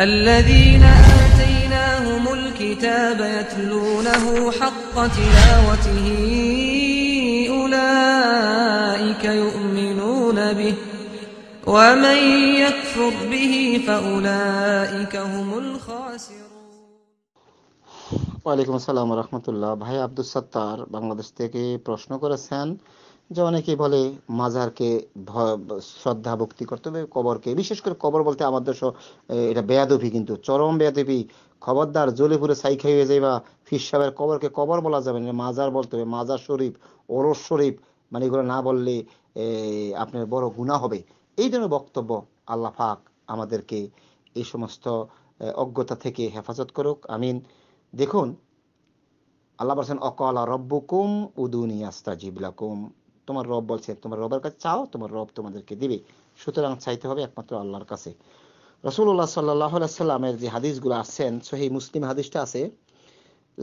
الذين آتيناهم الكتاب يتلونه حق تلاوته أولئك يؤمنون به ومن يكفر به فأولئك هم الخاسرون ورحمة الله بھائی ভাই আব্দুল সত্তার বাংলাদেশ থেকে প্রশ্ন করেছেন যে অনেকেই বলে মাজারকে শ্রদ্ধা ভক্তি করতে হবে কবরকে বিশেষ করে কবর বলতে আমাদের দেশ এটা বেয়াদবি কিন্তু চরম বেয়াদবি খবরদার জ্বলে পুরে ছাই খাই হয়ে যাইবা ফির সাহেবের কবরকে কবর বলা যাবে না মাজার বলতে হবে মাজার শরীফ ওরস শরীফ মানে এগুলো না বললে আপনার বড় গুণা হবে এই ধরনের বক্তব্য আল্লাহ ফাক আমাদেরকে এই সমস্ত অজ্ঞতা থেকে হেফাজত করুক আমিন দেখুন আল্লাহ বলছেন অকাল রব্বুকুম উদুনি জিবলাকুম তোমার রব বলছে তোমার রবের কাছে চাও তোমার রব তোমাদেরকে দিবে সুতরাং চাইতে হবে একমাত্র আল্লাহর কাছে রসুল্লাহ সাল্লাহ সাল্লামের যে হাদিসগুলো আছেন সেই মুসলিম হাদিসটা আছে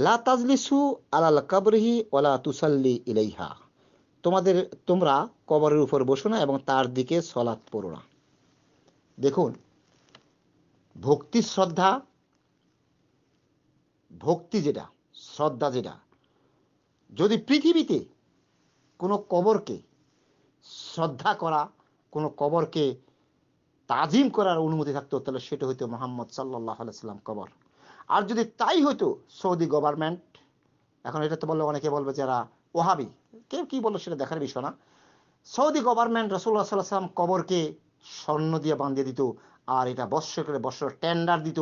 লা তাজলিসু আলাল ওলা তুসাল্লি ইলাইহা তোমাদের তোমরা কবরের উপর বসো না এবং তার দিকে সলাৎ পড়ো না দেখুন ভক্তি শ্রদ্ধা ভক্তি যেটা শ্রদ্ধা যেটা যদি পৃথিবীতে কোনো কবরকে শ্রদ্ধা করা কোন কবরকে তাজিম করার অনুমতি থাকতো তাহলে সেটা হইতো মোহাম্মদ সাল্লাহ সাল্লাম কবর আর যদি তাই হইতো সৌদি গভর্নমেন্ট এখন এটা তো বললে অনেকে বলবে যারা ওহাবি কেউ কি বললো সেটা দেখার বিষয় না সৌদি গভর্নমেন্ট রসুল্লাহ সাল্লাহ সাল্লাম কবরকে স্বর্ণ দিয়ে বাঁধিয়ে দিত আর এটা বৎসর করে বৎসর টেন্ডার দিত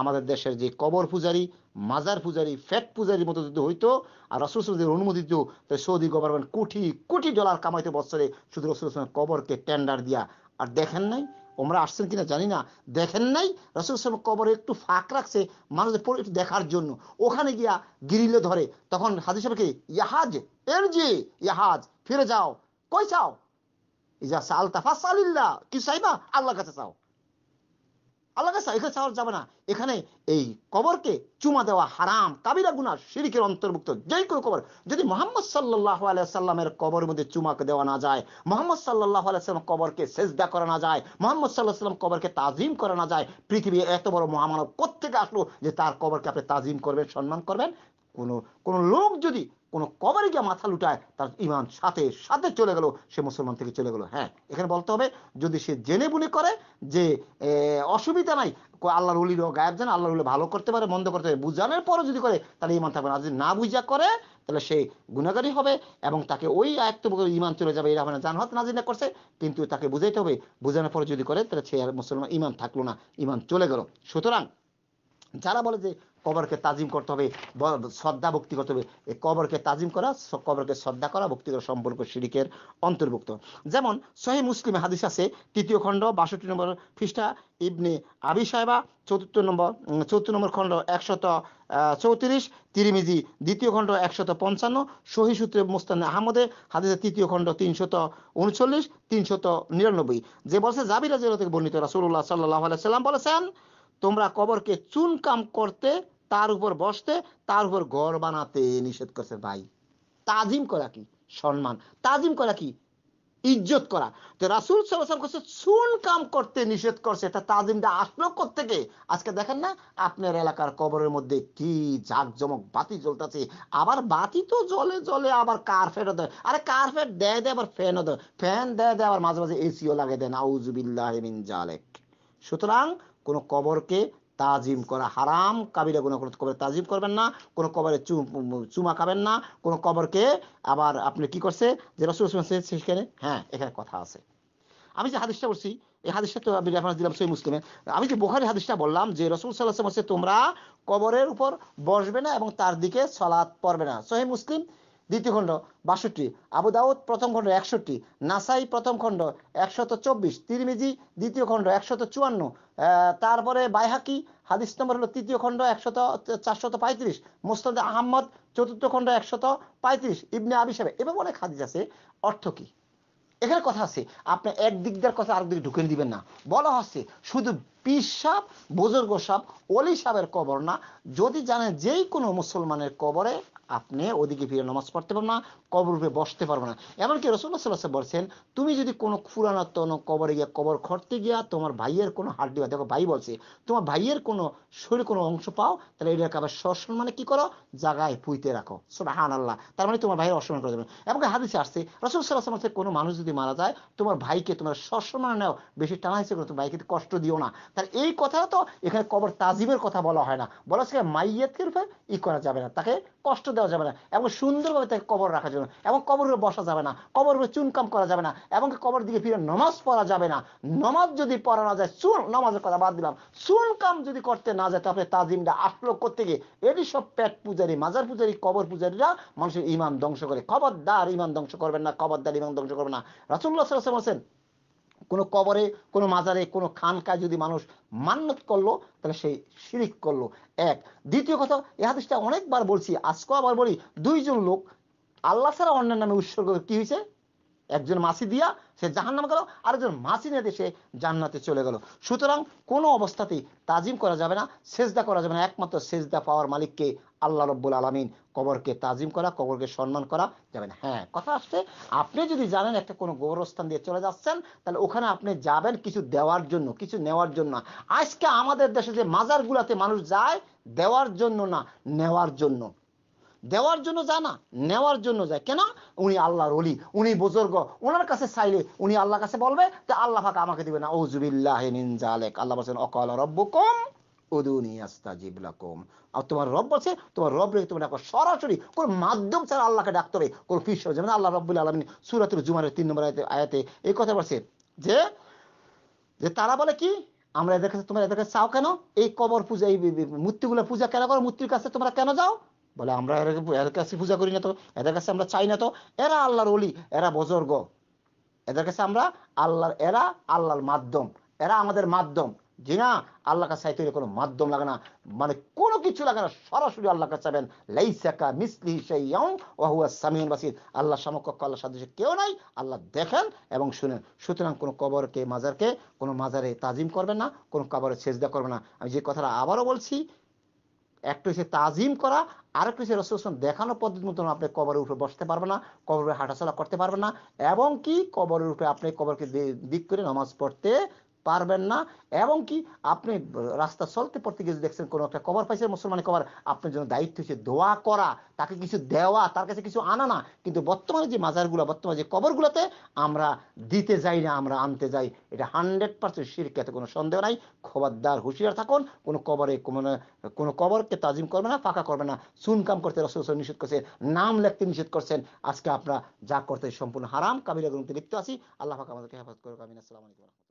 আমাদের দেশের যে কবর পূজারি মাজার পূজারি ফ্যাট পূজারির মতো যদি হইতো আর রসুল সুদের অনুমতি দিত তাহলে সৌদি গভর্নমেন্ট কোটি কোটি ডলার কামাইতে বছরে শুধু রসুল কবরকে টেন্ডার দিয়া আর দেখেন নাই ওমরা আসছেন কিনা জানি না দেখেন নাই রসুল সাহেব কবরে একটু ফাঁক রাখছে মানুষের পরে একটু দেখার জন্য ওখানে গিয়া গিরিলে ধরে তখন হাজি সাহেবকে ইয়াহাজ এর যে ইয়াহাজ ফিরে যাও কই চাও ইজা সাল তাফা সালিল্লা কি সাইবা আল্লাহর কাছে চাও আল্লাহ কাছে এখানে চাওয়া যাবে না এখানে এই কবরকে চুমা দেওয়া হারাম কাবিরা গুনা সিরিকের অন্তর্ভুক্ত যেই কোনো কবর যদি মোহাম্মদ সাল্লাহ আলাইসাল্লামের কবর মধ্যে চুমাকে দেওয়া না যায় মোহাম্মদ সাল্লাহ আলাইসাল্লাম কবরকে সেজদা করা না যায় মোহাম্মদ সাল্লাহ সাল্লাম কবরকে তাজিম করা না যায় পৃথিবী এত বড় মহামানব কোথেকে আসলো যে তার কবরকে আপনি তাজিম করবেন সম্মান করবেন কোনো কোনো লোক যদি কোনো কবরে গিয়ে মাথা লুটায় তার ইমান সাথে সাথে চলে গেল সে মুসলমান থেকে চলে গেল হ্যাঁ এখানে বলতে হবে যদি সে জেনে বুনে করে যে অসুবিধা নাই আল্লাহর উলির গায়ব জানে আল্লাহর উলি ভালো করতে পারে মন্দ করতে পারে বুঝানোর পরও যদি করে তাহলে ইমান থাকবে না যদি না বুঝা করে তাহলে সে গুণাগারী হবে এবং তাকে ওই আয়ত্ত ইমান চলে যাবে এরা মানে জানহাত নাজিনা করছে কিন্তু তাকে বুঝাইতে হবে বুঝানোর পরে যদি করে তাহলে সে আর মুসলমান ইমান থাকলো না ইমান চলে গেল সুতরাং যারা বলে যে কবরকে তাজিম করতে হবে শ্রদ্ধা ভক্তি করতে হবে এই কবরকে তাজিম করা কবরকে শ্রদ্ধা করা ভক্তি করা সম্পর্ক শিরিকের অন্তর্ভুক্ত যেমন সহি মুসলিম হাদিস আছে তৃতীয় খণ্ড বাষট্টি নম্বর খ্রিস্টা ইবনে আবি সাহেবা চতুর্থ নম্বর চতুর্থ নম্বর খণ্ড একশত চৌত্রিশ তিরিমিজি দ্বিতীয় খণ্ড একশত পঞ্চান্ন সহি সূত্রে মোস্তান আহমদে হাদিসের তৃতীয় খণ্ড তিনশত উনচল্লিশ তিনশত নিরানব্বই যে বলছে জাবির থেকে বর্ণিত রাসুল্লাহ সাল্লাহ আলাইসাল্লাম বলেছেন তোমরা কবরকে চুন কাম করতে তার উপর বসতে তার উপর গড় বানাতে নিষেধ করছে ভাই তাজিম করা কি সম্মান তাজিম করা কি ইজ্জত করা তো রাসুল সাল্লাম করছে সুন কাম করতে নিষেধ করছে এটা তাজিমটা আসলো থেকে আজকে দেখেন না আপনার এলাকার কবরের মধ্যে কি জাঁকজমক বাতি জ্বলতেছে আবার বাতি তো জলে জলে আবার কার্পেটও দেয় আরে কার্পেট দেয় দেয় আবার ফ্যানও দেয় ফ্যান দেয় দেয় আবার মাঝে মাঝে এসিও লাগে দেন আউজুবিল্লাহ মিন সুতরাং কোনো কবরকে তাজিম করা হারাম কাবিরা গুণা কোনো কবরে তাজিম করবেন না কোনো কবরে চুমা খাবেন না কোনো কবরকে আবার আপনি কি করছে যে রসুল সেখানে হ্যাঁ এখানে কথা আছে আমি যে হাদিসটা বলছি এই হাদিসটা তো আমি রেফারেন্স দিলাম সেই মুসলিমে আমি যে বোখারি হাদিসটা বললাম যে রসুল সাল্লাহ হচ্ছে তোমরা কবরের উপর বসবে না এবং তার দিকে সলাৎ পড়বে না সহি মুসলিম দ্বিতীয় খণ্ড বাষট্টি আবুদাউদ প্রথম খণ্ড একষট্টি নাসাই প্রথম খণ্ড একশত চব্বিশ তিরমিজি দ্বিতীয় খণ্ড একশত চুয়ান্ন তারপরে বাইহাকি হাদিস নম্বর হলো তৃতীয় খণ্ড একশত চারশত পঁয়ত্রিশ মুস্তাদ আহম্মদ চতুর্থ খণ্ড একশত পঁয়ত্রিশ ইবনে আবিসাবে এবং অনেক হাদিস আছে অর্থ কি এখানে কথা আছে আপনি এক দিকদার কথা আরেকদিকে দিকে ঢুকিয়ে দিবেন না বলা হচ্ছে শুধু পীর সাপ বুজুর্গ সাপ অলি সাহের কবর না যদি জানেন যেই কোনো মুসলমানের কবরে আপনি ওদিকে ফিরে নামাজ পড়তে পারবেন না কবর রূপে বসতে পারবে না এমনকি রসুল্লাহ সাল্লাহ বলছেন তুমি যদি কোনো পুরানাতন কবরে গিয়ে কবর খরতে গিয়া তোমার ভাইয়ের কোনো হাড্ডি বা দেখো ভাই বলছে তোমার ভাইয়ের কোনো শরীর কোনো অংশ পাও তাহলে এটাকে আবার সসন মানে কি করো জায়গায় পুঁতে রাখো সোটা হান আল্লাহ তার মানে তোমার ভাইয়ের অসম্মান করে দেবে এবং হাদিসে আসছে রসুল সাল্লাহ সাল্লাম কোনো মানুষ যদি মারা যায় তোমার ভাইকে তোমার সসম্মান নেও বেশি টানা হিসেবে তোমার ভাইকে কষ্ট দিও না তাহলে এই কথা তো এখানে কবর তাজিমের কথা বলা হয় না বলা হচ্ছে মাইয়াতকে রূপে ই করা যাবে না তাকে কষ্ট দেওয়া যাবে না এবং সুন্দরভাবে তাকে কবর রাখার জন্য এবং কবর উপরে বসা যাবে না কবর উপরে চুনকাম করা যাবে না এবং কবর দিকে ফিরে নমাজ পড়া যাবে না নমাজ যদি পড়া না যায় চুন নমাজের কথা বাদ দিলাম চুনকাম যদি করতে না যায় তাহলে তাজিমটা আসলো করতে গিয়ে এটি সব পেট পূজারি মাজার পূজারি কবর পূজারীরা মানুষের ইমান ধ্বংস করে খবরদার ইমান ধ্বংস করবেন না খবরদার ইমান ধ্বংস করবেন না রাসুল্লাহ বলছেন কোনো কবরে কোনো মাজারে কোনো খানকায় যদি মানুষ মান্যত করলো তাহলে সেই শিরিক করলো এক দ্বিতীয় কথা এ হাদিসটা অনেকবার বলছি আজকেও আবার বলি দুইজন লোক আল্লাহ ছাড়া অন্যের নামে উৎসর্গ কি হয়েছে একজন মাসি দিয়া সে জাহান গেল আরেকজন মাসি নেতে সে জান্নাতে চলে গেল সুতরাং কোনো অবস্থাতেই তাজিম করা যাবে না সেজদা করা যাবে না একমাত্র সেজদা পাওয়ার মালিককে আল্লাহ রব্বুল আলমিন কবরকে তাজিম করা কবরকে সম্মান করা যাবে না হ্যাঁ কথা আসছে আপনি যদি জানেন একটা কোনো গোবরস্থান দিয়ে চলে যাচ্ছেন তাহলে ওখানে আপনি যাবেন কিছু দেওয়ার জন্য কিছু নেওয়ার জন্য আজকে আমাদের দেশে যে মাজারগুলাতে মানুষ যায় দেওয়ার জন্য না নেওয়ার জন্য দেওয়ার জন্য যায় না নেওয়ার জন্য যায় কেন উনি আল্লাহর অলি উনি বুজুর্গ ওনার কাছে চাইলে উনি আল্লাহর কাছে বলবে তো আল্লাহ ফাঁকা আমাকে দিবে না ওজুবিল্লাহ আল্লাহ বলছেন অকাল রব্বুকম তোমার রব বলছে তোমার রব রেখে সরাসরি কোন মাধ্যম ছাড়া আল্লাহকে ডাকতে হবে কোন যেমন আল্লাহ রব্বুল আলমিন তিন নম্বর আয়াতে এই কথা বলছে যে যে তারা বলে কি আমরা এদের কাছে তোমরা এদের কাছে চাও কেন এই কবর পূজা এই মূর্তিগুলো পূজা কেন করো মূর্তির কাছে তোমরা কেন যাও বলে আমরা এদের কাছে পূজা করি না তো এদের কাছে আমরা চাই না তো এরা আল্লাহর অলি এরা বজর্গ এদের কাছে আমরা আল্লাহর এরা আল্লাহর মাধ্যম এরা আমাদের মাধ্যম জি না আল্লাহ কাছে চাইতে কোনো মাধ্যম লাগে না মানে কোনো কিছু লাগে না সরাসরি আল্লাহ কাছে চাবেন লাইসাকা মিসলি সেইয়াও ওহুয়া সামিউল বাসির আল্লাহ সমকক্ষ আল্লাহ সাদৃশ্য কেউ নাই আল্লাহ দেখেন এবং শুনেন সুতরাং কোনো কবরকে মাজারকে কোনো মাজারে তাজিম করবেন না কোনো কবরে সেজদা করবে না আমি যে কথাটা আবারও বলছি একটা হচ্ছে তাজিম করা একটা হচ্ছে রসুলাম দেখানো পদ্ধতি মতন আপনি কবরের উপরে বসতে পারবে না কবরের হাঁটাচলা করতে পারবে না এবং কি কবরের উপরে আপনি কবরকে দিক করে নামাজ পড়তে পারবেন না এবং কি আপনি রাস্তা চলতে পড়তে গিয়ে দেখছেন কোনো একটা কবর পাইছে মুসলমানের কবর আপনার জন্য দায়িত্ব হচ্ছে দোয়া করা তাকে কিছু দেওয়া তার কাছে কিছু আনা না কিন্তু বর্তমানে যে মাজারগুলো বর্তমানে যে কবরগুলোতে আমরা দিতে যাই না আমরা আনতে যাই এটা হান্ড্রেড পার্সেন্ট শিরকাতে কোনো সন্দেহ নাই খবরদার হুঁশিয়ার থাকুন কোনো কবরে কোনো কোনো কবরকে তাজিম করবে না ফাঁকা করবে না সুন কাম করতে রসুল নিষেধ করছে নাম লিখতে নিষেধ করছেন আজকে আপনারা যা করতে সম্পূর্ণ হারাম কাবিলা গ্রন্থে লিখতে আসি আল্লাহ পাক আমাদেরকে হেফাজ করুক আমিন আসসালামু আলাইকুম